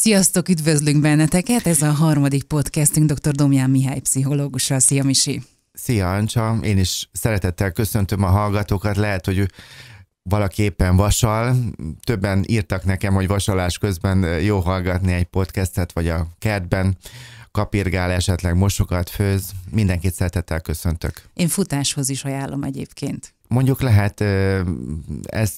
Sziasztok, üdvözlünk benneteket! Ez a harmadik podcastünk dr. Domján Mihály pszichológussal. Szia Misi! Szia Ancsa! Én is szeretettel köszöntöm a hallgatókat. Lehet, hogy valaki éppen vasal. Többen írtak nekem, hogy vasalás közben jó hallgatni egy podcastet, vagy a kertben kapirgál, esetleg mosokat főz. Mindenkit szeretettel köszöntök. Én futáshoz is ajánlom egyébként mondjuk lehet, ez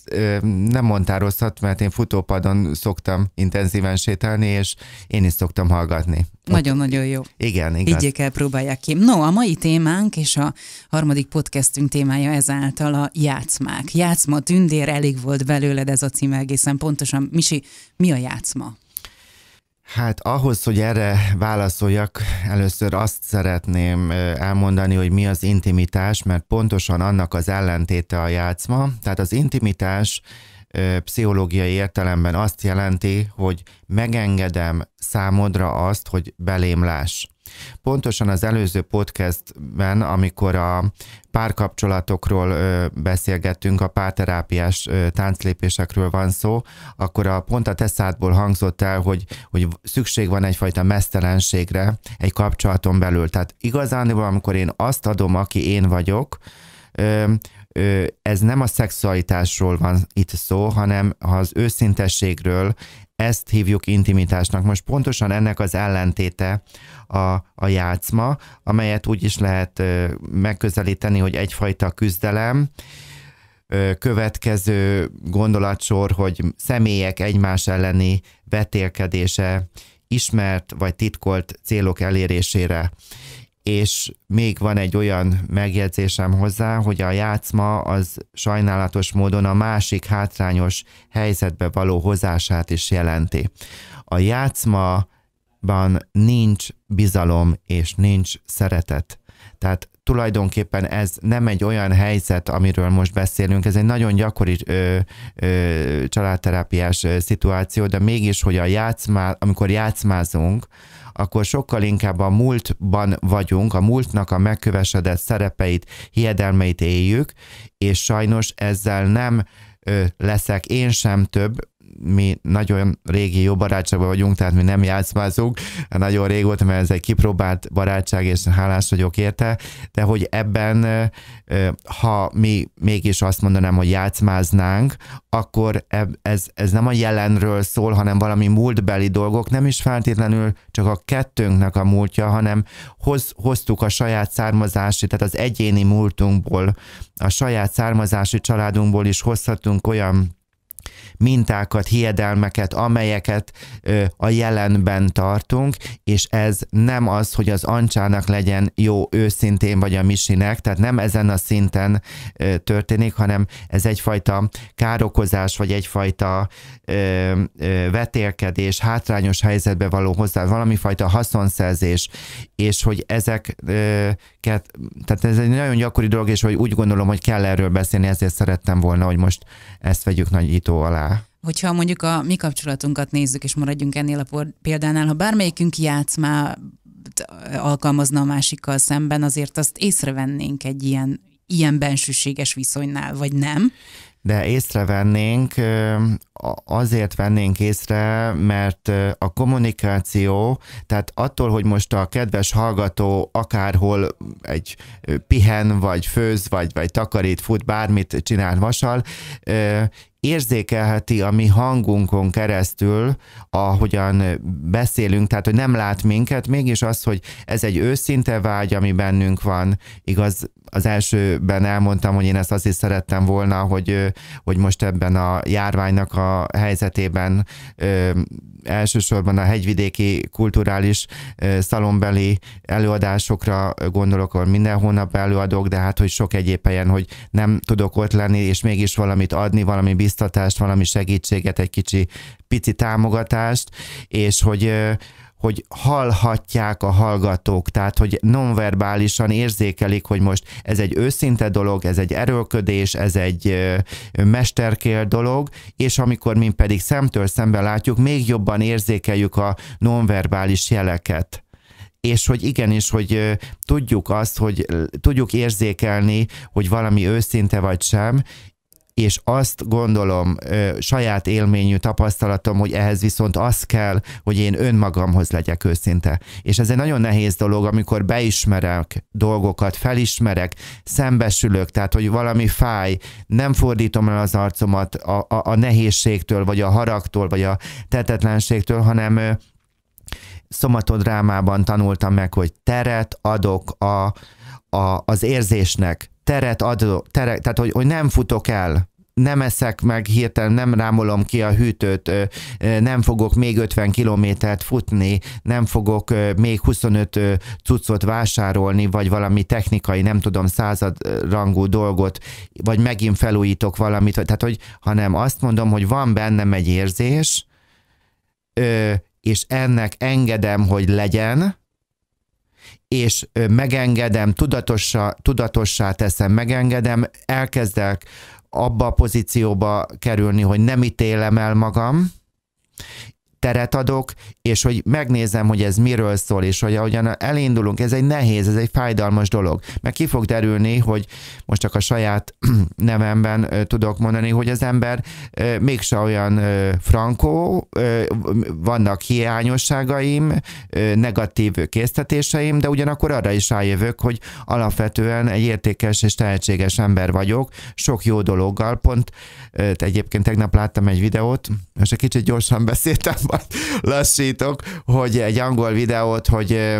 nem mondtál rosszat, mert én futópadon szoktam intenzíven sétálni, és én is szoktam hallgatni. Nagyon-nagyon jó. Igen, igaz. Higgyék el, próbálják ki. No, a mai témánk és a harmadik podcastünk témája ezáltal a játszmák. Játszma tündér, elég volt belőled ez a cím egészen pontosan. Misi, mi a játszma? Hát ahhoz, hogy erre válaszoljak, először azt szeretném elmondani, hogy mi az intimitás, mert pontosan annak az ellentéte a játszma. Tehát az intimitás pszichológiai értelemben azt jelenti, hogy megengedem számodra azt, hogy belém láss. Pontosan az előző podcastben, amikor a párkapcsolatokról beszélgettünk, a párterápiás tánclépésekről van szó, akkor a, pont a teszádból hangzott el, hogy, hogy szükség van egyfajta mesztelenségre egy kapcsolaton belül. Tehát igazán, amikor én azt adom, aki én vagyok, ez nem a szexualitásról van itt szó, hanem az őszintességről, ezt hívjuk intimitásnak. Most pontosan ennek az ellentéte a, a játszma, amelyet úgy is lehet megközelíteni, hogy egyfajta küzdelem, következő gondolatsor, hogy személyek egymás elleni vetélkedése, ismert vagy titkolt célok elérésére és még van egy olyan megjegyzésem hozzá, hogy a játszma az sajnálatos módon a másik hátrányos helyzetbe való hozását is jelenti. A játszmaban nincs bizalom és nincs szeretet. Tehát tulajdonképpen ez nem egy olyan helyzet, amiről most beszélünk, ez egy nagyon gyakori ö, ö, családterápiás ö, szituáció, de mégis, hogy a játszmá, amikor játszmázunk, akkor sokkal inkább a múltban vagyunk, a múltnak a megkövesedett szerepeit, hiedelmeit éljük, és sajnos ezzel nem ö, leszek én sem több, mi nagyon régi jó barátságban vagyunk, tehát mi nem játszmázunk, nagyon régóta, mert ez egy kipróbált barátság, és hálás vagyok érte, de hogy ebben, ha mi mégis azt mondanám, hogy játszmáznánk, akkor ez, ez nem a jelenről szól, hanem valami múltbeli dolgok, nem is feltétlenül csak a kettőnknek a múltja, hanem hoz, hoztuk a saját származási, tehát az egyéni múltunkból, a saját származási családunkból is hozhatunk olyan mintákat, hiedelmeket, amelyeket ö, a jelenben tartunk, és ez nem az, hogy az Ancsának legyen jó őszintén, vagy a Misinek, tehát nem ezen a szinten ö, történik, hanem ez egyfajta károkozás, vagy egyfajta ö, ö, vetélkedés, hátrányos helyzetbe való hozzá, valami fajta haszonszerzés, és hogy ezeket, tehát ez egy nagyon gyakori dolog, és hogy úgy gondolom, hogy kell erről beszélni, ezért szerettem volna, hogy most ezt vegyük nagyító alá. Hogyha mondjuk a mi kapcsolatunkat nézzük, és maradjunk ennél a példánál, ha bármelyikünk játszmá alkalmazna a másikkal szemben, azért azt észrevennénk egy ilyen, ilyen bensőséges viszonynál, vagy nem? de észrevennénk, azért vennénk észre, mert a kommunikáció, tehát attól, hogy most a kedves hallgató akárhol egy pihen, vagy főz, vagy, vagy takarít, fut, bármit csinál vasal, érzékelheti a mi hangunkon keresztül, ahogyan beszélünk, tehát hogy nem lát minket, mégis az, hogy ez egy őszinte vágy, ami bennünk van, igaz, az elsőben elmondtam, hogy én ezt is szerettem volna, hogy, hogy most ebben a járványnak a helyzetében ö, elsősorban a hegyvidéki kulturális ö, előadásokra gondolok, ahol minden hónap előadok, de hát hogy sok egyéb helyen, hogy nem tudok ott lenni, és mégis valamit adni, valami biztos biztatást, valami segítséget, egy kicsi pici támogatást, és hogy hogy hallhatják a hallgatók, tehát hogy nonverbálisan érzékelik, hogy most ez egy őszinte dolog, ez egy erőlködés, ez egy mesterkél dolog, és amikor mi pedig szemtől szembe látjuk, még jobban érzékeljük a nonverbális jeleket és hogy igenis, hogy tudjuk azt, hogy tudjuk érzékelni, hogy valami őszinte vagy sem, és azt gondolom saját élményű tapasztalatom, hogy ehhez viszont az kell, hogy én önmagamhoz legyek őszinte. És ez egy nagyon nehéz dolog, amikor beismerek dolgokat, felismerek, szembesülök, tehát hogy valami fáj, nem fordítom el az arcomat a, a, a nehézségtől, vagy a haragtól, vagy a tetetlenségtől, hanem szomatodrámában tanultam meg, hogy teret adok a, a, az érzésnek, teret adok, teret, tehát hogy, hogy nem futok el, nem eszek meg hirtelen, nem rámolom ki a hűtőt, nem fogok még 50 kilométert futni, nem fogok még 25 cuccot vásárolni, vagy valami technikai, nem tudom, századrangú dolgot, vagy megint felújítok valamit, tehát hogy, hanem azt mondom, hogy van bennem egy érzés, és ennek engedem, hogy legyen, és megengedem, tudatossá, tudatossá teszem, megengedem, elkezdek abba a pozícióba kerülni, hogy nem ítélem el magam, teret adok, és hogy megnézem, hogy ez miről szól, és hogy ahogyan elindulunk, ez egy nehéz, ez egy fájdalmas dolog. Mert ki fog derülni, hogy most csak a saját nevemben tudok mondani, hogy az ember mégse olyan frankó, vannak hiányosságaim, negatív késztetéseim, de ugyanakkor arra is rájövök, hogy alapvetően egy értékes és tehetséges ember vagyok, sok jó dologgal, pont egyébként tegnap láttam egy videót, és egy kicsit gyorsan beszéltem majd lassítok, hogy egy angol videót, hogy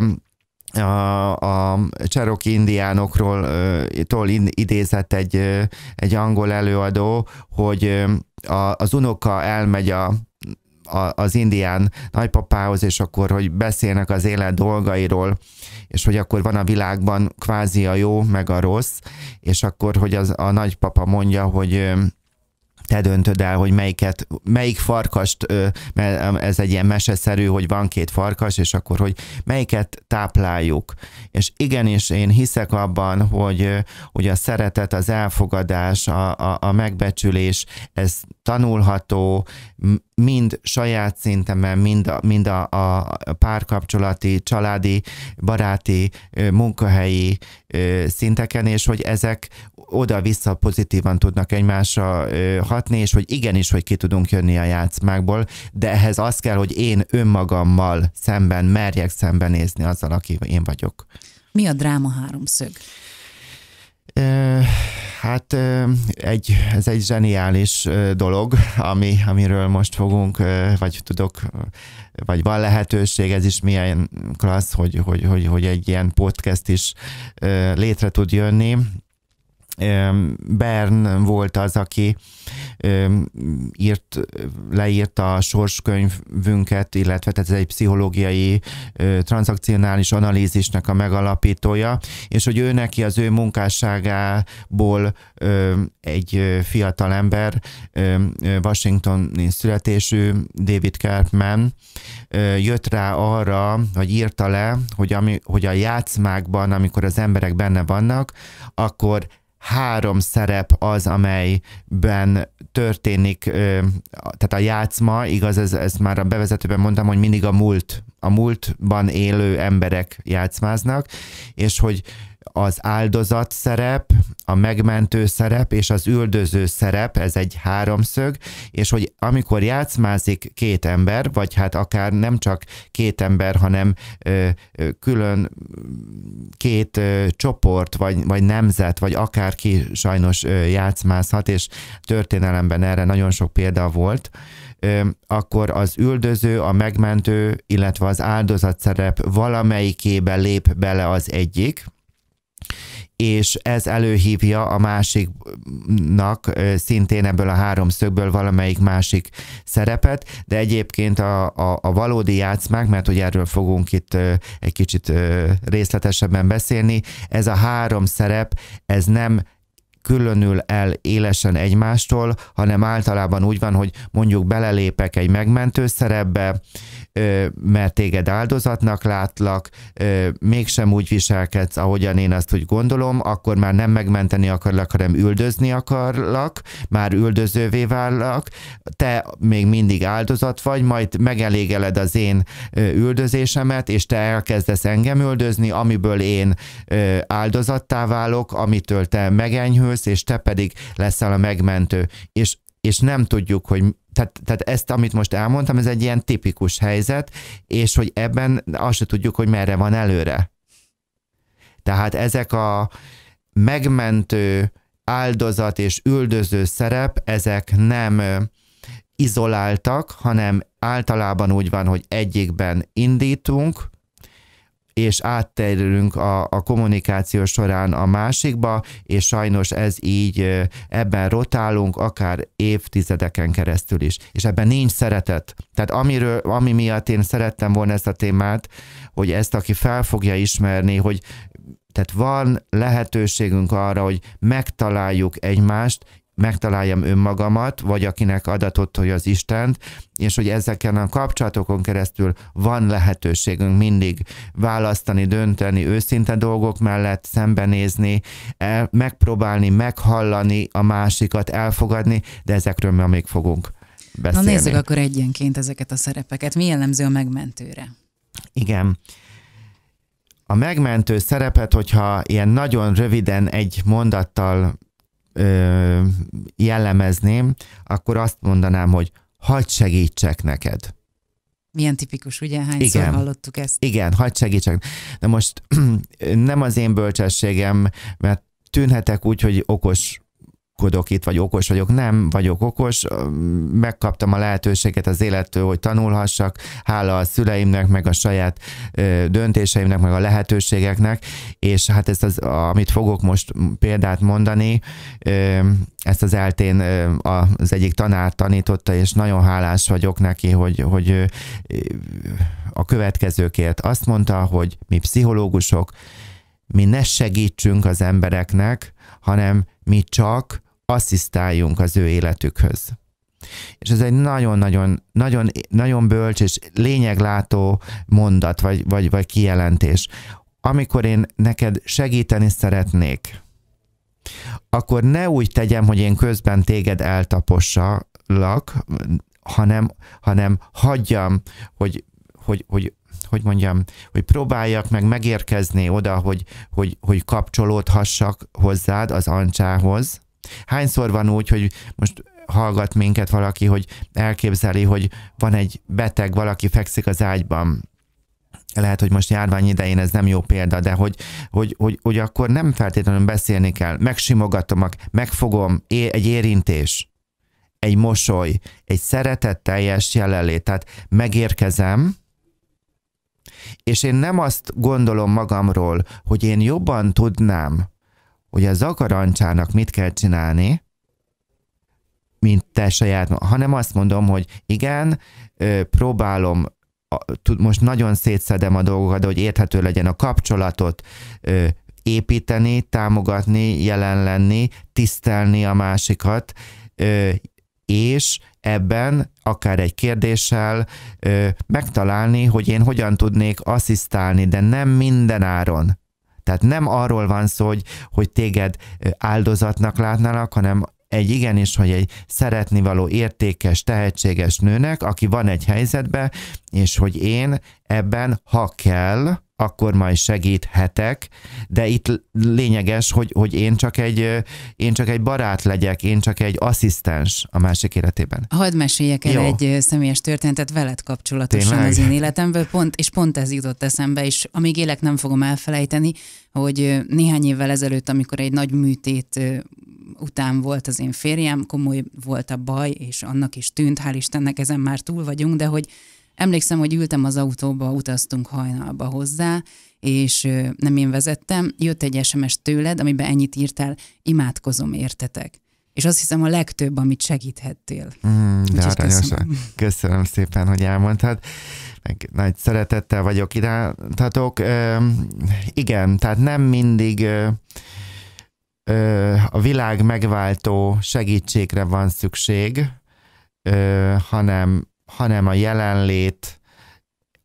a, a cserok indiánokról tól idézett egy, egy angol előadó, hogy a, az unoka elmegy a a, az indián nagypapához, és akkor, hogy beszélnek az élet dolgairól, és hogy akkor van a világban kvázi a jó, meg a rossz, és akkor, hogy az, a nagypapa mondja, hogy te döntöd el, hogy melyiket, melyik farkast, mert ez egy ilyen meseszerű, hogy van két farkas, és akkor, hogy melyiket tápláljuk és igenis én hiszek abban, hogy, hogy a szeretet, az elfogadás, a, a, a megbecsülés, ez tanulható, mind saját szintemen, mind a, mind a, a párkapcsolati, családi, baráti, munkahelyi szinteken, és hogy ezek oda-vissza pozitívan tudnak egymásra hatni, és hogy igenis, hogy ki tudunk jönni a játszmákból, de ehhez az kell, hogy én önmagammal szemben merjek szembenézni azzal, aki én vagyok. Mi a dráma háromszög? Hát egy, ez egy zseniális dolog, ami, amiről most fogunk, vagy tudok, vagy van lehetőség, ez is milyen klassz, hogy, hogy, hogy, hogy egy ilyen podcast is létre tud jönni. Bern volt az, aki írt, leírta a sorskönyvünket, illetve tehát ez egy pszichológiai transzakcionális analízisnek a megalapítója, és hogy ő neki az ő munkásságából egy fiatal ember, Washingtoni születésű David Kerpman jött rá arra, vagy írta le, hogy, ami, hogy a játszmákban, amikor az emberek benne vannak, akkor három szerep az, amelyben történik, tehát a játszma, igaz, ez, ez már a bevezetőben mondtam, hogy mindig a múlt, a múltban élő emberek játszmáznak, és hogy az áldozat szerep, a megmentő szerep és az üldöző szerep, ez egy háromszög, és hogy amikor játszmázik két ember, vagy hát akár nem csak két ember, hanem ö, ö, külön két ö, csoport, vagy, vagy nemzet, vagy akárki sajnos ö, játszmázhat, és történelemben erre nagyon sok példa volt, ö, akkor az üldöző, a megmentő, illetve az áldozat szerep valamelyikébe lép bele az egyik, és ez előhívja a másiknak szintén ebből a háromszögből valamelyik másik szerepet, de egyébként a, a, a valódi játszmák, mert hogy erről fogunk itt egy kicsit részletesebben beszélni, ez a három szerep, ez nem különül el élesen egymástól, hanem általában úgy van, hogy mondjuk belelépek egy megmentő szerepbe, mert téged áldozatnak látlak, mégsem úgy viselkedsz, ahogyan én azt úgy gondolom, akkor már nem megmenteni akarlak, hanem üldözni akarlak, már üldözővé vállak, te még mindig áldozat vagy, majd megelégeled az én üldözésemet, és te elkezdesz engem üldözni, amiből én áldozattá válok, amitől te megenyhül, menekülsz, és te pedig leszel a megmentő. És, és nem tudjuk, hogy tehát, tehát ezt, amit most elmondtam, ez egy ilyen tipikus helyzet, és hogy ebben azt se tudjuk, hogy merre van előre. Tehát ezek a megmentő, áldozat és üldöző szerep, ezek nem izoláltak, hanem általában úgy van, hogy egyikben indítunk, és átterülünk a, a kommunikáció során a másikba, és sajnos ez így ebben rotálunk, akár évtizedeken keresztül is. És ebben nincs szeretet. Tehát amiről, ami miatt én szerettem volna ezt a témát, hogy ezt aki fel fogja ismerni, hogy tehát van lehetőségünk arra, hogy megtaláljuk egymást, megtaláljam önmagamat, vagy akinek adatott, hogy az Istent, és hogy ezeken a kapcsolatokon keresztül van lehetőségünk mindig választani, dönteni, őszinte dolgok mellett szembenézni, el, megpróbálni, meghallani a másikat, elfogadni, de ezekről mi még fogunk beszélni. Na nézzük akkor egyenként ezeket a szerepeket. Mi jellemző a megmentőre? Igen a megmentő szerepet, hogyha ilyen nagyon röviden egy mondattal ö, jellemezném, akkor azt mondanám, hogy hagyd segítsek neked. Milyen tipikus, ugye? Hányszor Igen. hallottuk ezt? Igen, hagyd segítsek. De most nem az én bölcsességem, mert tűnhetek úgy, hogy okos okoskodok itt, vagy okos vagyok. Nem vagyok okos, megkaptam a lehetőséget az élettől, hogy tanulhassak, hála a szüleimnek, meg a saját döntéseimnek, meg a lehetőségeknek, és hát ezt az, amit fogok most példát mondani, ezt az eltén az egyik tanár tanította, és nagyon hálás vagyok neki, hogy, hogy a következőkért azt mondta, hogy mi pszichológusok, mi ne segítsünk az embereknek, hanem mi csak asszisztáljunk az ő életükhöz. És ez egy nagyon-nagyon nagyon, nagyon bölcs és lényeglátó mondat, vagy, vagy, vagy kijelentés. Amikor én neked segíteni szeretnék, akkor ne úgy tegyem, hogy én közben téged eltapossalak, hanem, hanem hagyjam, hogy, hogy, hogy, hogy mondjam, hogy próbáljak meg megérkezni oda, hogy, hogy, hogy kapcsolódhassak hozzád az ancsához, Hányszor van úgy, hogy most hallgat minket valaki, hogy elképzeli, hogy van egy beteg, valaki fekszik az ágyban, lehet, hogy most járvány idején ez nem jó példa, de hogy, hogy, hogy, hogy akkor nem feltétlenül beszélni kell. Megsimogatom, megfogom, egy érintés, egy mosoly, egy szeretetteljes jelenlét. Tehát megérkezem, és én nem azt gondolom magamról, hogy én jobban tudnám hogy a zakarancsának mit kell csinálni, mint te saját, hanem azt mondom, hogy igen, próbálom most nagyon szétszedem a dolgokat, de hogy érthető legyen a kapcsolatot építeni, támogatni, jelen lenni, tisztelni a másikat, és ebben akár egy kérdéssel megtalálni, hogy én hogyan tudnék asszisztálni, de nem minden áron. Tehát nem arról van szó, hogy, hogy téged áldozatnak látnának, hanem egy igenis, hogy egy szeretnivaló értékes, tehetséges nőnek, aki van egy helyzetbe, és hogy én ebben, ha kell, akkor majd segíthetek, de itt lényeges, hogy, hogy én, csak egy, én csak egy barát legyek, én csak egy asszisztens a másik életében. Hadd meséljek el Jó. egy személyes történetet veled kapcsolatosan Tényleg? az én életemből, pont, és pont ez jutott eszembe, és amíg élek nem fogom elfelejteni, hogy néhány évvel ezelőtt, amikor egy nagy műtét után volt az én férjem, komoly volt a baj, és annak is tűnt, hál' Istennek ezen már túl vagyunk, de hogy Emlékszem, hogy ültem az autóba, utaztunk hajnalba hozzá, és nem én vezettem, jött egy SMS tőled, amiben ennyit írtál, imádkozom, értetek. És azt hiszem a legtöbb, amit segíthettél. Mm, de hát Köszönöm. köszönöm szépen, hogy elmondtad. Meg nagy szeretettel vagyok irántatok. Ö, igen, tehát nem mindig ö, a világ megváltó segítségre van szükség, ö, hanem hanem a jelenlét,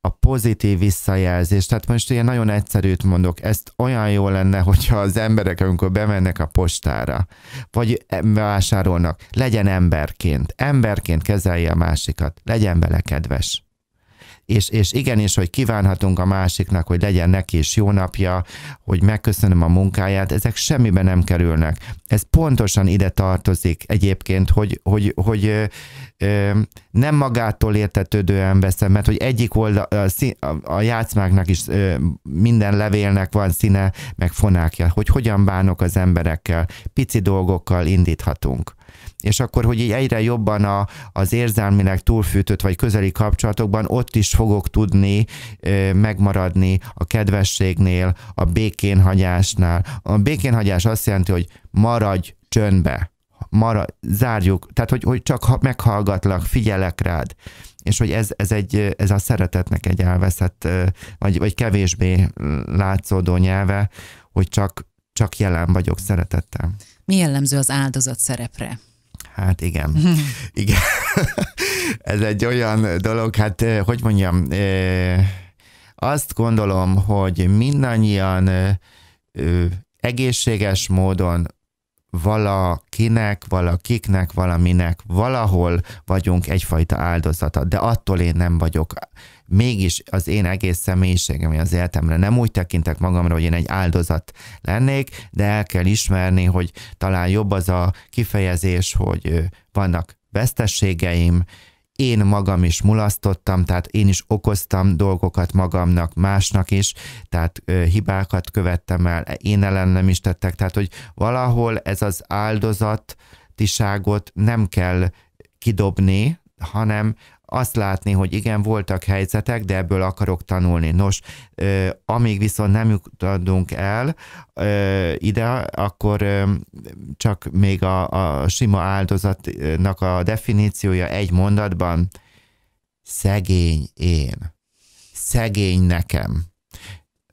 a pozitív visszajelzés. Tehát most ilyen nagyon egyszerűt mondok, ezt olyan jó lenne, hogyha az emberek, amikor bemennek a postára, vagy e- vásárolnak, legyen emberként. Emberként kezelje a másikat, legyen vele kedves és, és igenis, hogy kívánhatunk a másiknak, hogy legyen neki is jó napja, hogy megköszönöm a munkáját, ezek semmibe nem kerülnek. Ez pontosan ide tartozik egyébként, hogy, hogy, hogy ö, ö, nem magától értetődően veszem, mert hogy egyik oldal, a, a játszmáknak is ö, minden levélnek van színe, meg fonákja, hogy hogyan bánok az emberekkel, pici dolgokkal indíthatunk és akkor, hogy így egyre jobban a, az érzelmileg túlfűtött vagy közeli kapcsolatokban ott is fogok tudni ö, megmaradni a kedvességnél, a békénhagyásnál. A békénhagyás azt jelenti, hogy maradj csöndbe, maradj, zárjuk, tehát hogy, hogy csak meghallgatlak, figyelek rád és hogy ez, ez, egy, ez a szeretetnek egy elveszett, vagy, vagy kevésbé látszódó nyelve, hogy csak, csak jelen vagyok szeretettel. Mi jellemző az áldozat szerepre? Hát igen. igen. Ez egy olyan dolog, hát eh, hogy mondjam, eh, azt gondolom, hogy mindannyian eh, egészséges módon valakinek, valakiknek, valaminek valahol vagyunk egyfajta áldozata, de attól én nem vagyok mégis az én egész személyiségem, az életemre nem úgy tekintek magamra, hogy én egy áldozat lennék, de el kell ismerni, hogy talán jobb az a kifejezés, hogy vannak vesztességeim, én magam is mulasztottam, tehát én is okoztam dolgokat magamnak, másnak is, tehát ö, hibákat követtem el, én ellen nem is tettek, tehát hogy valahol ez az áldozatiságot nem kell kidobni, hanem azt látni, hogy igen, voltak helyzetek, de ebből akarok tanulni. Nos, amíg viszont nem jutunk el ide, akkor csak még a, a sima áldozatnak a definíciója egy mondatban, szegény én, szegény nekem,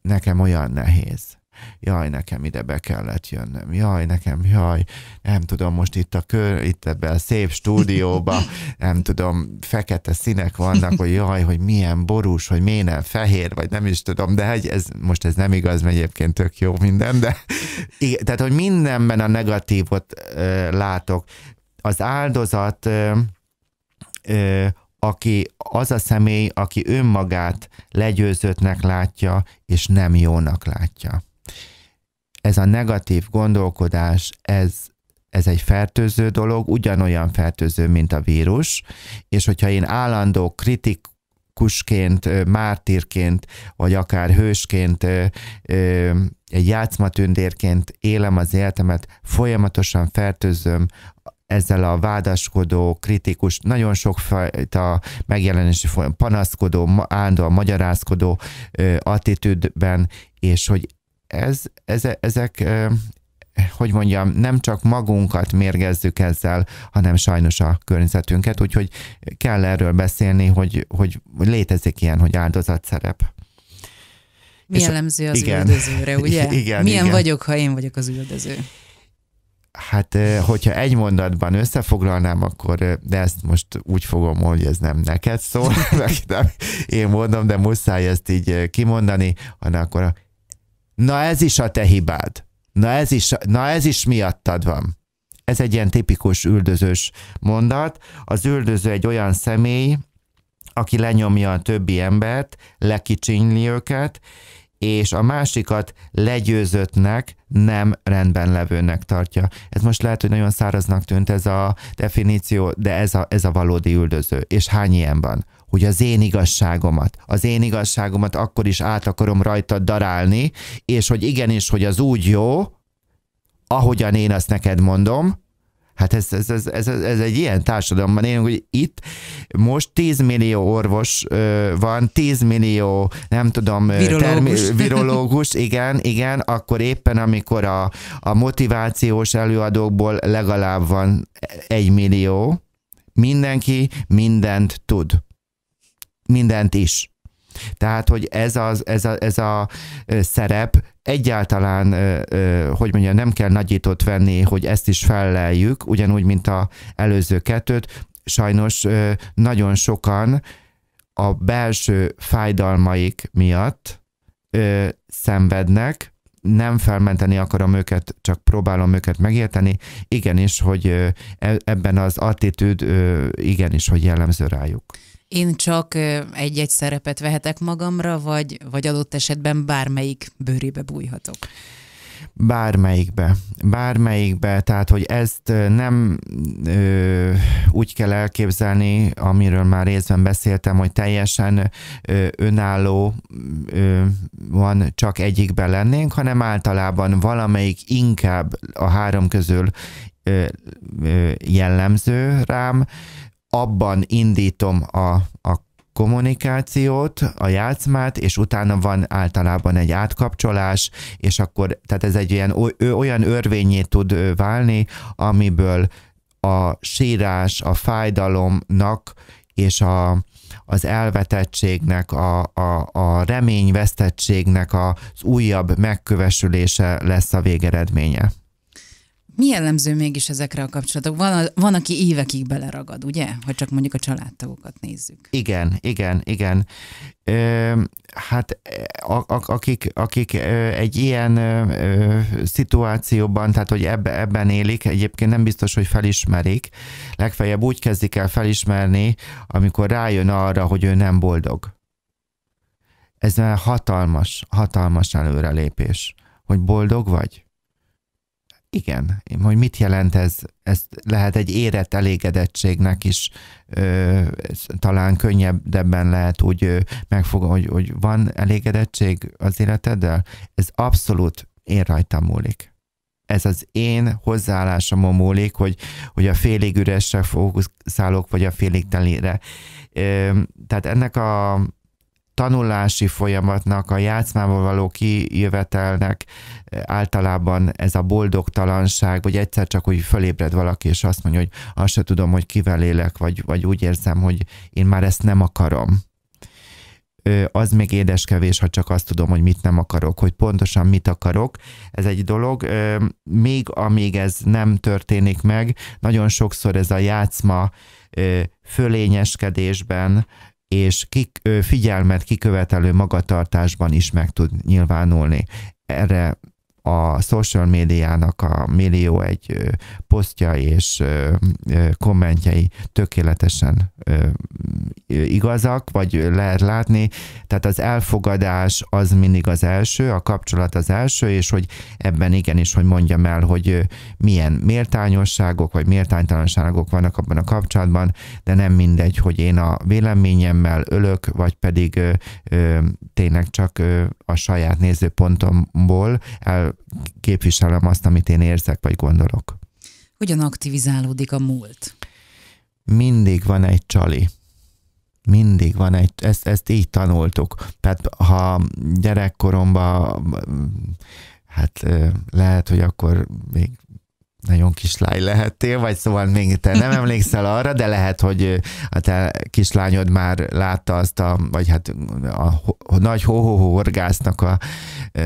nekem olyan nehéz jaj, nekem ide be kellett jönnöm, jaj, nekem, jaj, nem tudom, most itt a kör, itt ebbe a szép stúdióba, nem tudom, fekete színek vannak, hogy jaj, hogy milyen borús, hogy miért nem fehér, vagy nem is tudom, de hogy ez, most ez nem igaz, mert egyébként tök jó minden, de igen, tehát, hogy mindenben a negatívot ö, látok. Az áldozat ö, ö, aki az a személy, aki önmagát legyőzöttnek látja, és nem jónak látja ez a negatív gondolkodás, ez, ez egy fertőző dolog, ugyanolyan fertőző, mint a vírus, és hogyha én állandó kritik, kusként, mártírként, vagy akár hősként, egy játszmatündérként élem az életemet, folyamatosan fertőzöm ezzel a vádaskodó, kritikus, nagyon sokfajta megjelenési folyam, panaszkodó, állandóan magyarázkodó attitűdben, és hogy ez, ez, ezek, hogy mondjam, nem csak magunkat mérgezzük ezzel, hanem sajnos a környezetünket, úgyhogy kell erről beszélni, hogy, hogy létezik ilyen, hogy áldozatszerep. Mi és jellemző az igen, üldözőre, ugye? Igen, Milyen igen. vagyok, ha én vagyok az üldöző? Hát, hogyha egy mondatban összefoglalnám, akkor, de ezt most úgy fogom, hogy ez nem neked szól, nem én mondom, de muszáj ezt így kimondani, hanem akkor a Na ez is a te hibád. Na ez is, na ez is miattad van. Ez egy ilyen tipikus üldözős mondat. Az üldöző egy olyan személy, aki lenyomja a többi embert, lekicsinyli őket, és a másikat legyőzöttnek, nem rendben levőnek tartja. Ez most lehet, hogy nagyon száraznak tűnt ez a definíció, de ez a, ez a valódi üldöző. És hány ilyen van? hogy az én igazságomat, az én igazságomat akkor is át akarom rajta darálni, és hogy igenis, hogy az úgy jó, ahogyan én azt neked mondom, Hát ez, ez, ez, ez, ez egy ilyen társadalomban élünk, hogy itt most 10 millió orvos van, 10 millió, nem tudom, virológus, termi, virológus igen, igen, akkor éppen amikor a, a motivációs előadókból legalább van egy millió, mindenki mindent tud. Mindent is. Tehát, hogy ez, az, ez, a, ez a szerep egyáltalán, hogy mondja, nem kell nagyítót venni, hogy ezt is felleljük, ugyanúgy, mint a előző kettőt. Sajnos nagyon sokan a belső fájdalmaik miatt szenvednek, nem felmenteni akarom őket, csak próbálom őket megérteni. Igenis, hogy e, ebben az attitűd igenis, hogy jellemző rájuk. Én csak egy-egy szerepet vehetek magamra, vagy, vagy adott esetben bármelyik bőrébe bújhatok? Bármelyikbe. Bármelyikbe, tehát hogy ezt nem ö, úgy kell elképzelni, amiről már részben beszéltem, hogy teljesen ö, önálló ö, van, csak egyikben lennénk, hanem általában valamelyik inkább a három közül ö, ö, jellemző rám, abban indítom a, a kommunikációt, a játszmát, és utána van általában egy átkapcsolás, és akkor, tehát ez egy ilyen, olyan örvényé tud válni, amiből a sírás, a fájdalomnak és a, az elvetettségnek, a, a, a reményvesztettségnek az újabb megkövesülése lesz a végeredménye. Mi jellemző mégis ezekre a kapcsolatok? Van, van, aki évekig beleragad, ugye? Ha csak mondjuk a családtagokat nézzük. Igen, igen, igen. Ö, hát a, a, akik, akik egy ilyen ö, szituációban, tehát hogy ebbe, ebben élik, egyébként nem biztos, hogy felismerik. Legfeljebb úgy kezdik el felismerni, amikor rájön arra, hogy ő nem boldog. Ez már hatalmas, hatalmas előrelépés, hogy boldog vagy igen, hogy mit jelent ez, ez lehet egy érett elégedettségnek is ö, talán könnyebben lehet úgy megfogni, hogy, hogy van elégedettség az életeddel. Ez abszolút én rajtam múlik. Ez az én hozzáállásom múlik, hogy, hogy a félig üresre fókuszálok, vagy a félig telire. Ö, tehát ennek a tanulási folyamatnak, a játszmával való kijövetelnek eh, általában ez a boldogtalanság, vagy egyszer csak úgy fölébred valaki, és azt mondja, hogy azt se tudom, hogy kivel élek, vagy, vagy úgy érzem, hogy én már ezt nem akarom. Az még édeskevés, ha csak azt tudom, hogy mit nem akarok, hogy pontosan mit akarok. Ez egy dolog. Még amíg ez nem történik meg, nagyon sokszor ez a játszma fölényeskedésben, és kik, figyelmet kikövetelő magatartásban is meg tud nyilvánulni. Erre a social médiának a millió egy posztja és kommentjei tökéletesen igazak, vagy lehet látni. Tehát az elfogadás az mindig az első, a kapcsolat az első, és hogy ebben igenis, hogy mondjam el, hogy milyen méltányosságok, vagy méltánytalanságok vannak abban a kapcsolatban, de nem mindegy, hogy én a véleményemmel ölök, vagy pedig tényleg csak a saját nézőpontomból el képviselem azt, amit én érzek vagy gondolok. Hogyan aktivizálódik a múlt? Mindig van egy csali. Mindig van egy, ezt, ezt így tanultuk. Tehát ha gyerekkoromban, hát lehet, hogy akkor még nagyon kislány lehettél, vagy szóval még te nem emlékszel arra, de lehet, hogy a te kislányod már látta azt a, vagy hát a, nagy hóhóhó orgásznak a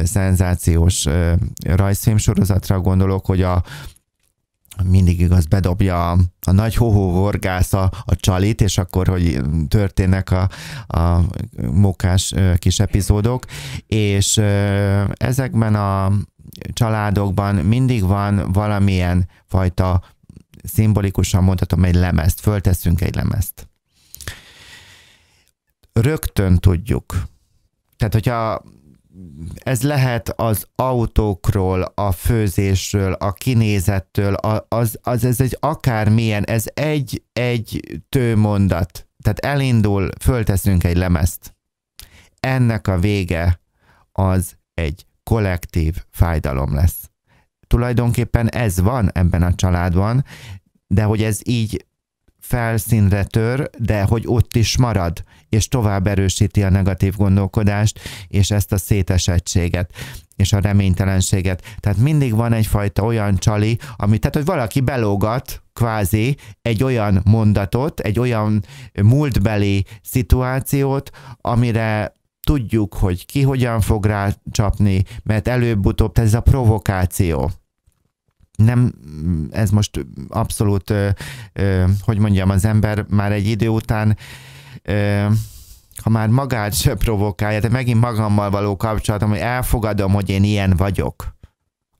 szenzációs rajzfilm sorozatra gondolok, hogy a, mindig igaz, bedobja a, a nagy hohó horgász a, a csalit, és akkor, hogy történnek a, a mókás kis epizódok, és ezekben a, családokban mindig van valamilyen fajta, szimbolikusan mondhatom, egy lemezt, fölteszünk egy lemezt. Rögtön tudjuk. Tehát, hogyha ez lehet az autókról, a főzésről, a kinézettől, az, az ez egy akármilyen, ez egy-egy tőmondat. Tehát elindul, fölteszünk egy lemezt. Ennek a vége az egy kollektív fájdalom lesz. Tulajdonképpen ez van ebben a családban, de hogy ez így felszínre tör, de hogy ott is marad, és tovább erősíti a negatív gondolkodást, és ezt a szétesettséget, és a reménytelenséget. Tehát mindig van egyfajta olyan csali, ami, tehát hogy valaki belógat kvázi egy olyan mondatot, egy olyan múltbeli szituációt, amire tudjuk, hogy ki hogyan fog rácsapni, mert előbb-utóbb ez a provokáció nem, ez most abszolút, ö, ö, hogy mondjam, az ember már egy idő után, ö, ha már magát se provokálja, de megint magammal való kapcsolatom, hogy elfogadom, hogy én ilyen vagyok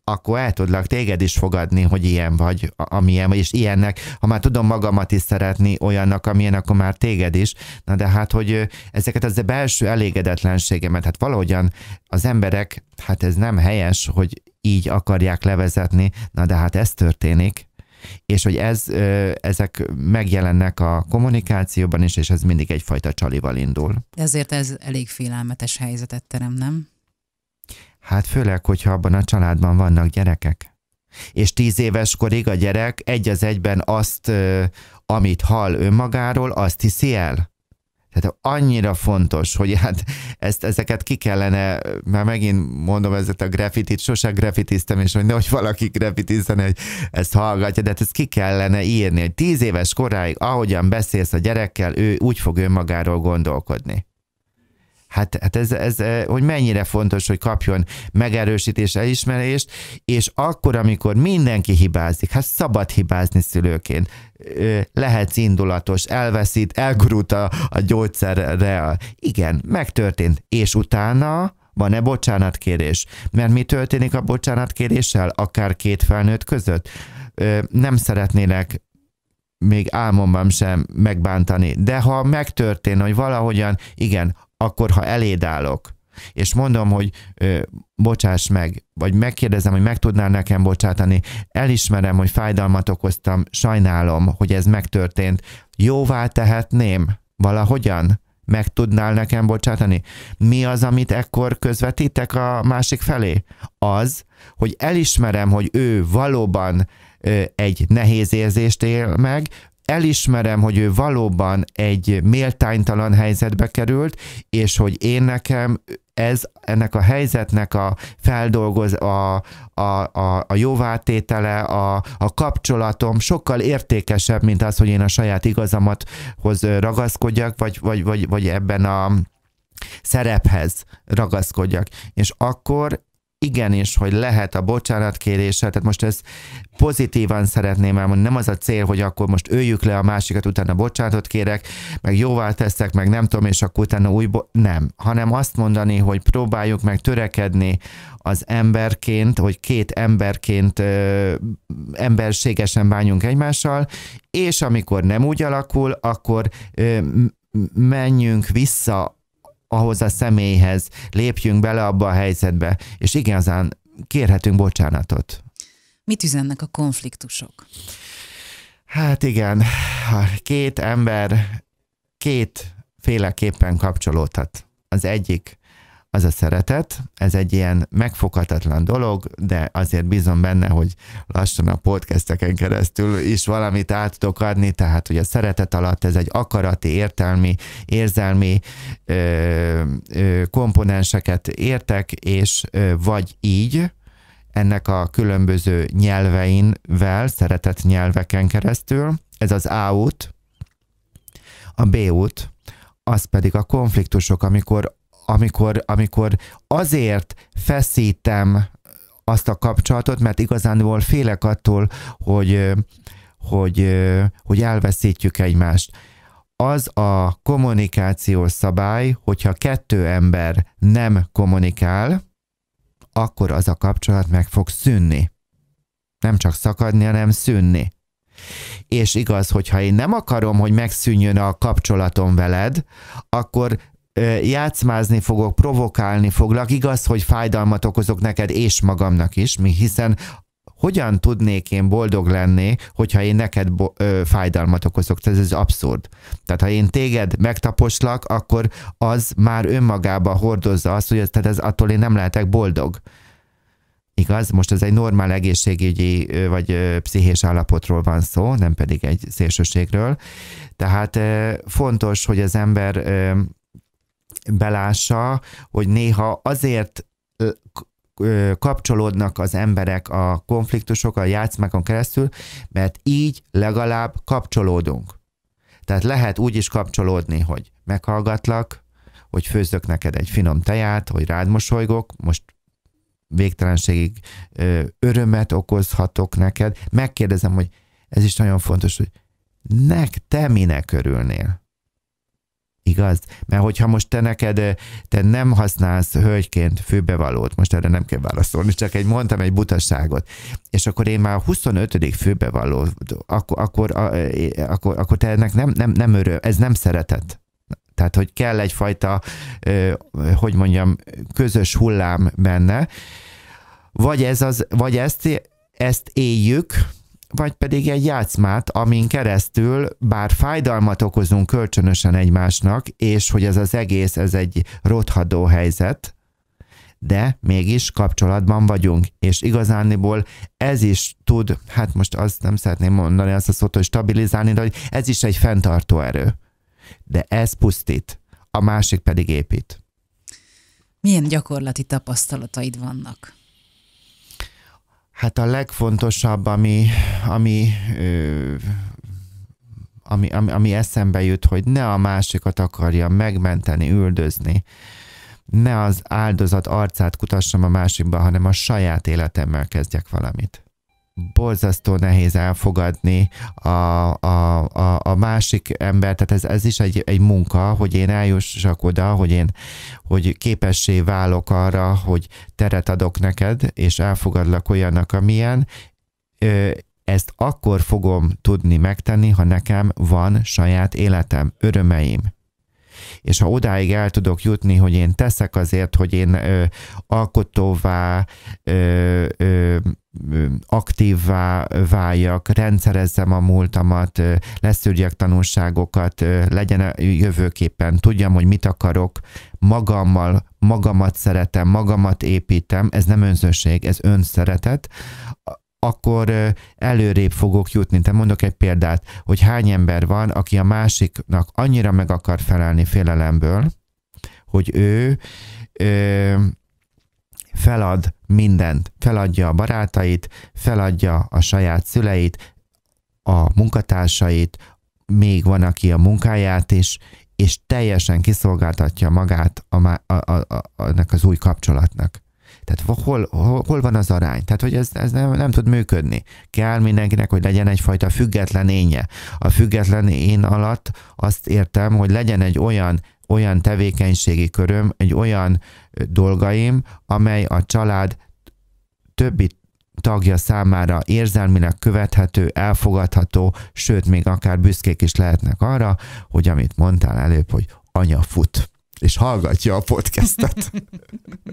akkor el tudlak téged is fogadni, hogy ilyen vagy, amilyen vagy, és ilyennek, ha már tudom magamat is szeretni olyannak, amilyen, akkor már téged is. Na de hát, hogy ezeket az a belső elégedetlenségemet, hát valahogyan az emberek, hát ez nem helyes, hogy így akarják levezetni, na de hát ez történik, és hogy ez, ezek megjelennek a kommunikációban is, és ez mindig egyfajta csalival indul. De ezért ez elég félelmetes helyzetet terem, nem? Hát főleg, hogyha abban a családban vannak gyerekek. És tíz éves korig a gyerek egy az egyben azt, amit hall önmagáról, azt hiszi el. Tehát annyira fontos, hogy hát ezt, ezeket ki kellene, már megint mondom ezt a graffitit, sose graffitiztem, és hogy nehogy valaki graffitizzen, hogy ezt hallgatja, de hát ezt ki kellene írni, hogy tíz éves koráig, ahogyan beszélsz a gyerekkel, ő úgy fog önmagáról gondolkodni. Hát, hát ez, ez, eh, hogy mennyire fontos, hogy kapjon megerősítés, elismerést, és akkor, amikor mindenki hibázik, hát szabad hibázni szülőként, lehet indulatos, elveszít, elgurult a, a gyógyszerre. Igen, megtörtént. És utána van-e bocsánatkérés? Mert mi történik a bocsánatkéréssel, akár két felnőtt között? Nem szeretnének még álmomban sem megbántani. De ha megtörtént, hogy valahogyan, igen, akkor ha eléd állok, és mondom, hogy ö, bocsáss meg, vagy megkérdezem, hogy meg tudnál nekem bocsátani, elismerem, hogy fájdalmat okoztam, sajnálom, hogy ez megtörtént, jóvá tehetném valahogyan? Meg tudnál nekem bocsátani? Mi az, amit ekkor közvetítek a másik felé? Az, hogy elismerem, hogy ő valóban ö, egy nehéz érzést él meg, elismerem, hogy ő valóban egy méltánytalan helyzetbe került, és hogy én nekem ez ennek a helyzetnek a feldolgoz, a, a, a, a jóvátétele, a, a kapcsolatom sokkal értékesebb, mint az, hogy én a saját igazamathoz ragaszkodjak, vagy, vagy, vagy, vagy ebben a szerephez ragaszkodjak. És akkor igenis, hogy lehet a bocsánatkéréssel, tehát most ezt pozitívan szeretném elmondani, nem az a cél, hogy akkor most öljük le a másikat, utána bocsánatot kérek, meg jóvá teszek, meg nem tudom, és akkor utána újból, nem, hanem azt mondani, hogy próbáljuk meg törekedni az emberként, hogy két emberként ö, emberségesen bánjunk egymással, és amikor nem úgy alakul, akkor ö, menjünk vissza ahhoz a személyhez, lépjünk bele abba a helyzetbe, és igazán kérhetünk bocsánatot. Mit üzennek a konfliktusok? Hát igen, két ember két féleképpen kapcsolódhat. Az egyik az a szeretet. Ez egy ilyen megfoghatatlan dolog, de azért bízom benne, hogy lassan a podcasteken keresztül is valamit át tudok adni, tehát hogy a szeretet alatt ez egy akarati, értelmi, érzelmi ö, ö, komponenseket értek, és ö, vagy így, ennek a különböző nyelveinvel, szeretett nyelveken keresztül. Ez az A út, a B út, az pedig a konfliktusok, amikor amikor, amikor azért feszítem azt a kapcsolatot, mert volt félek attól, hogy, hogy, hogy elveszítjük egymást. Az a kommunikációs szabály, hogyha kettő ember nem kommunikál, akkor az a kapcsolat meg fog szűnni. Nem csak szakadni, hanem szűnni. És igaz, hogyha én nem akarom, hogy megszűnjön a kapcsolatom veled, akkor játszmázni fogok, provokálni foglak, igaz, hogy fájdalmat okozok neked és magamnak is, mi hiszen hogyan tudnék én boldog lenni, hogyha én neked ö, fájdalmat okozok? Tehát ez abszurd. Tehát ha én téged megtaposlak, akkor az már önmagába hordozza azt, hogy ez, tehát ez attól én nem lehetek boldog. Igaz? Most ez egy normál egészségügyi ö, vagy ö, pszichés állapotról van szó, nem pedig egy szélsőségről. Tehát ö, fontos, hogy az ember belássa, hogy néha azért kapcsolódnak az emberek a konfliktusok, a játszmákon keresztül, mert így legalább kapcsolódunk. Tehát lehet úgy is kapcsolódni, hogy meghallgatlak, hogy főzök neked egy finom teját, hogy rád mosolygok, most végtelenségig örömet okozhatok neked. Megkérdezem, hogy ez is nagyon fontos, hogy nek te minek örülnél? Igaz? Mert hogyha most te neked, te nem használsz hölgyként főbevalót, most erre nem kell válaszolni, csak egy mondtam egy butaságot, és akkor én már a 25. főbevaló, akkor, akkor, akkor, akkor te ennek nem, nem, nem öröm, ez nem szeretet. Tehát, hogy kell egyfajta, hogy mondjam, közös hullám benne, vagy, ez az, vagy ezt, ezt éljük, vagy pedig egy játszmát, amin keresztül bár fájdalmat okozunk kölcsönösen egymásnak, és hogy ez az egész, ez egy rothadó helyzet, de mégis kapcsolatban vagyunk, és igazániból ez is tud, hát most azt nem szeretném mondani azt a szót, hogy stabilizálni, de hogy ez is egy fenntartó erő. De ez pusztít, a másik pedig épít. Milyen gyakorlati tapasztalataid vannak? Hát a legfontosabb, ami, ami, ami, ami, ami eszembe jut, hogy ne a másikat akarja megmenteni, üldözni, ne az áldozat arcát kutassam a másikba, hanem a saját életemmel kezdjek valamit borzasztó nehéz elfogadni a, a, a, a másik ember, tehát ez, ez is egy, egy munka, hogy én eljussak oda, hogy én hogy képessé válok arra, hogy teret adok neked, és elfogadlak olyannak, amilyen, ezt akkor fogom tudni megtenni, ha nekem van saját életem, örömeim, és ha odáig el tudok jutni, hogy én teszek azért, hogy én ö, alkotóvá, ö, ö, aktívvá váljak, rendszerezzem a múltamat, leszűrjek tanulságokat, legyen jövőképpen, tudjam, hogy mit akarok, magammal, magamat szeretem, magamat építem, ez nem önzőség, ez önszeretet, akkor előrébb fogok jutni. Te mondok egy példát, hogy hány ember van, aki a másiknak annyira meg akar felelni félelemből, hogy ő ö, felad mindent, feladja a barátait, feladja a saját szüleit, a munkatársait, még van, aki a munkáját is, és teljesen kiszolgáltatja magát a, a, a, a, ennek az új kapcsolatnak. Tehát hol, hol, hol van az arány? Tehát, hogy ez, ez nem, nem tud működni. Kell mindenkinek, hogy legyen egyfajta független énje. A független én alatt azt értem, hogy legyen egy olyan olyan tevékenységi köröm, egy olyan dolgaim, amely a család többi tagja számára érzelmileg követhető, elfogadható, sőt, még akár büszkék is lehetnek arra, hogy amit mondtál előbb, hogy anya fut és hallgatja a podcastet.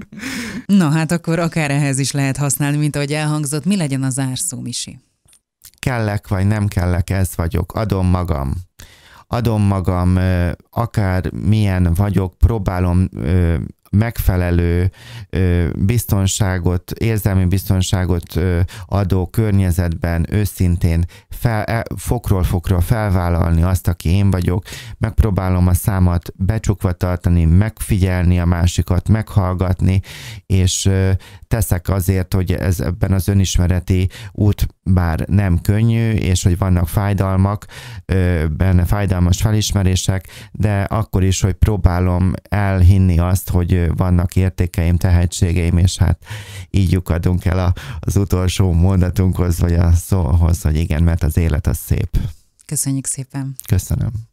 Na hát akkor akár ehhez is lehet használni, mint ahogy elhangzott. Mi legyen az árszó, Misi? Kellek vagy nem kellek, ez vagyok. Adom magam. Adom magam, akár milyen vagyok, próbálom megfelelő biztonságot, érzelmi biztonságot adó környezetben őszintén fel, e, fokról fokra felvállalni azt, aki én vagyok, megpróbálom a számat becsukva tartani, megfigyelni a másikat, meghallgatni, és teszek azért, hogy ez ebben az önismereti út bár nem könnyű, és hogy vannak fájdalmak, benne fájdalmas felismerések, de akkor is, hogy próbálom elhinni azt, hogy vannak értékeim, tehetségeim, és hát így lyukadunk el az utolsó mondatunkhoz, vagy a szóhoz, hogy igen, mert az élet az szép. Köszönjük szépen. Köszönöm.